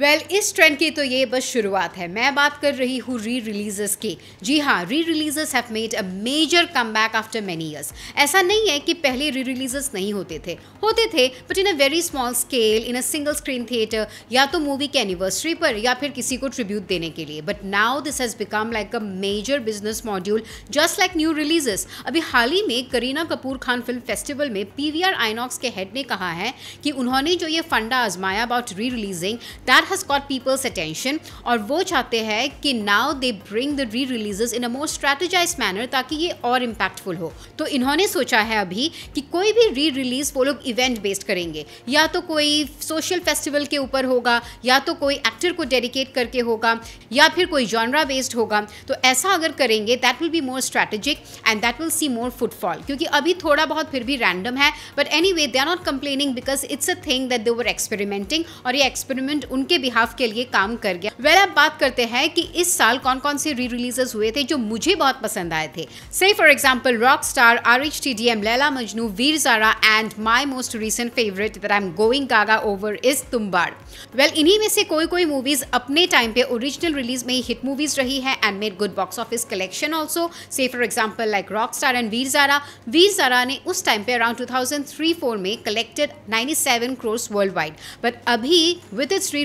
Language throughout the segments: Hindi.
वेल well, इस ट्रेंड की तो ये बस शुरुआत है मैं बात कर रही हूँ री रिलीजेस की जी हाँ re releases have made a major comeback after many years ऐसा नहीं है कि पहले री रिलीजेस नहीं होते थे होते थे but in a very small scale in a single screen theatre या तो मूवी के एनिवर्सरी पर या फिर किसी को ट्रिब्यूट देने के लिए but now this has become like a major business module just like new releases अभी हाल ही में करीना कपूर खान फिल्म फेस्टिवल में पी वी आर आइनॉक्स के हेड ने कहा है कि उन्होंने जो ये फंडा आजमाया about re releasing that has caught people's attention और वो चाहते हैं कि now they bring the re releases in a more strategize manner ताकि ये और इम्पैक्टफुल हो तो इन्होंने सोचा है अभी कि कोई भी री रिलीज वो लोग इवेंट बेस्ड करेंगे या तो कोई सोशल फेस्टिवल के ऊपर होगा या तो कोई एक्टर को डेडिकेट करके होगा या फिर कोई जॉनरा बेस्ड होगा तो ऐसा अगर करेंगे that will be more strategic and that will see more footfall क्योंकि अभी थोड़ा बहुत फिर भी रैंडम है but anyway they are not complaining because it's a thing that they were experimenting और ये एक्सपेरिमेंट उनके के बिहाफ के लिए काम कर गया वेल well, अब बात करते हैं कि इस साल कौन कौन से री रिलीजेस हुए थे जो मुझे बहुत पसंद आए थे से for example Rockstar R H T D M Laila Majnu Veer Zaara and my most recent favourite that I am going gaga over is Tumbbad well इन्हीं में से कोई कोई मूवीज अपने टाइम पे ओरिजिनल रिलीज में ही हिट मूवीज रही है and made good box office collection also से for example like Rockstar and Veer Zaara Veer Zaara ने उस टाइम पे around two thousand three four में collected ninety seven crores worldwide but अभी with its re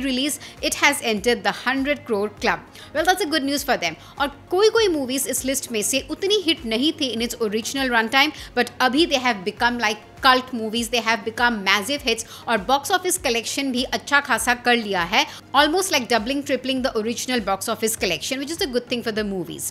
it has entered the 100 crore club well that's a good news for them aur koi koi movies is list mein se utni hit nahi in its original run time. but abhi they have become like cult movies they have become massive hits aur box office collection bhi acha khasa almost like doubling tripling the original box office collection which is a good thing for the movies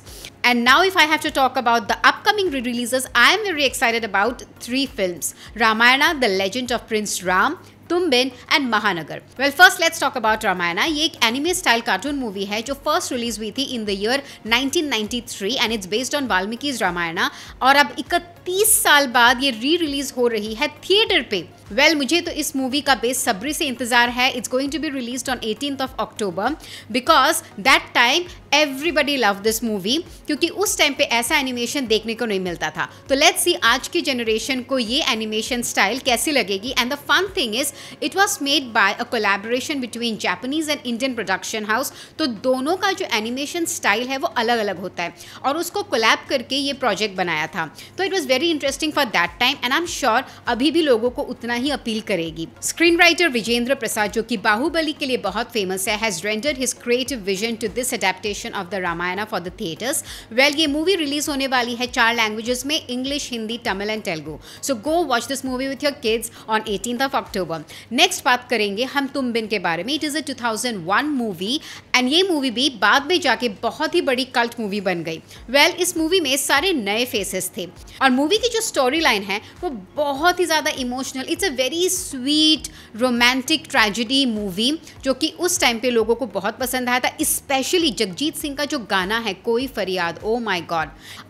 and now if i have to talk about the upcoming releases i am very excited about three films ramayana the legend of prince ram तुम्बिन and Mahanagar well first let's talk about Ramayana ये एक एनिमे स्टाइल कार्टून मूवी है जो फर्स्ट रिलीज हुई थी in the year 1993 and it's based on Valmiki's Ramayana और अब इकतीस 30 साल बाद ये री रिलीज हो रही है थिएटर पे वेल well, मुझे तो इस मूवी का बेसब्री से इंतजार है it's going to be release on eighteen of October because that time everybody love this movie क्योंकि उस टाइम पे ऐसा एनिमेशन देखने को नहीं मिलता था तो लेट्स सी आज की जनरेशन को ये एनिमेशन स्टाइल कैसी लगेगी and the fun thing is it was made by a collaboration between Japanese and Indian production house तो दोनों का जो एनिमेशन स्टाइल है वो अलग अलग होता है और उसको कोलैब करके ये प्रोजेक्ट बनाया था तो it was very interesting for that time and I am sure अभी भी लोगों को उतना ही अपील करेगी स्क्रीन राइटर विजेंद्र प्रसाद जो कि बाहुबली के लिए बहुत फेमस है has rendered his creative vision to this adaptation of the Ramayana for the theatres well ये मूवी रिलीज होने वाली है चार लैंग्वेजेस में English Hindi Tamil and Telugu so go watch this movie with your kids on eighteen of October next बात करेंगे हम तुम बिन के बारे में it is a two thousand one movie and ये मूवी भी बाद में जाके बहुत ही बड़ी कल्ट मूवी बन गई वेल well, इस मूवी में सारे नए फेसेस थे और मूवी की जो स्टोरी लाइन है वो बहुत ही ज़्यादा emotional it's a very sweet romantic tragedy movie जो कि उस टाइम पे लोगों को बहुत पसंद आया था स्पेशली जगजीत सिंह का जो गाना है कोई फरियाद ओ माई गॉड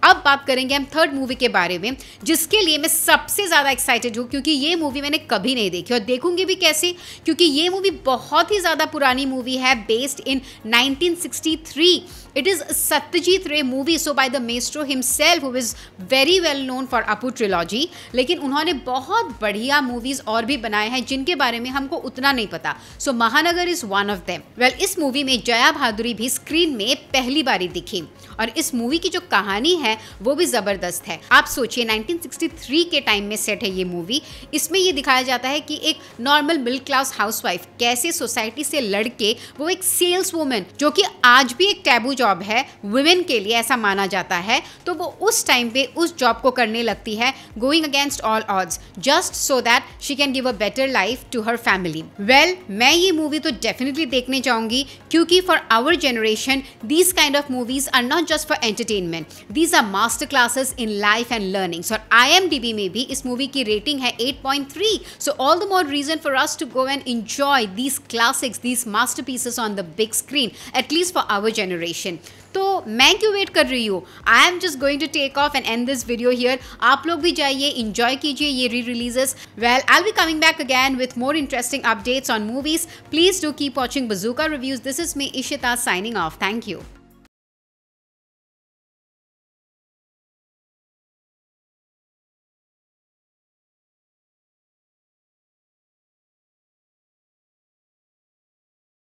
अब बात करेंगे हम थर्ड मूवी के बारे में जिसके लिए मैं सबसे ज़्यादा एक्साइटेड हूँ क्योंकि ये मूवी मैंने कभी नहीं देखी और देखूंगी भी कैसे क्योंकि ये मूवी बहुत ही ज़्यादा पुरानी मूवी है based in 1963 it is Satyajit Ray movie so by the maestro himself who is very well known known for Apu trilogy लेकिन उन्होंने बहुत बढ़िया मूवीज़ और भी बनाए हैं जिनके बारे में हमको उतना नहीं पता so so, Mahanagar is one of them well इस मूवी में जया भादुरी भी स्क्रीन में पहली बारी दिखी और इस मूवी की जो कहानी है वो भी ज़बरदस्त है आप सोचिए 1963 के टाइम में सेट है ये मूवी इसमें ये दिखाया जाता है कि एक नॉर्मल मिडिल क्लास हाउसवाइफ कैसे सोसाइटी से लड़के वो एक सेल्स वुमेन जो कि आज भी एक टैबू जॉब है वुमेन के लिए ऐसा माना जाता है तो वो उस टाइम पे उस जॉब को करने करने लगती है going against all odds just so that she can give a better life to her family well मैं ये मूवी तो डेफिनेटली देखने जाऊंगी क्योंकि for our generation these kind of movies are not just for entertainment these are master classes in life and learnings और आई एम डी बी में भी इस मूवी की रेटिंग है eight point three so all the more reason for us to go and enjoy these classics these master pieces on the big screen at least for our generation तो मैं क्यों वेट कर रही हूँ I am just going to take off and end this video here आप लोग भी जाइए इंजॉय कीजिए ये re releases well I be coming back again with more interesting updates on movies please do keep watching Bazooka reviews this is me Ishita signing off thank you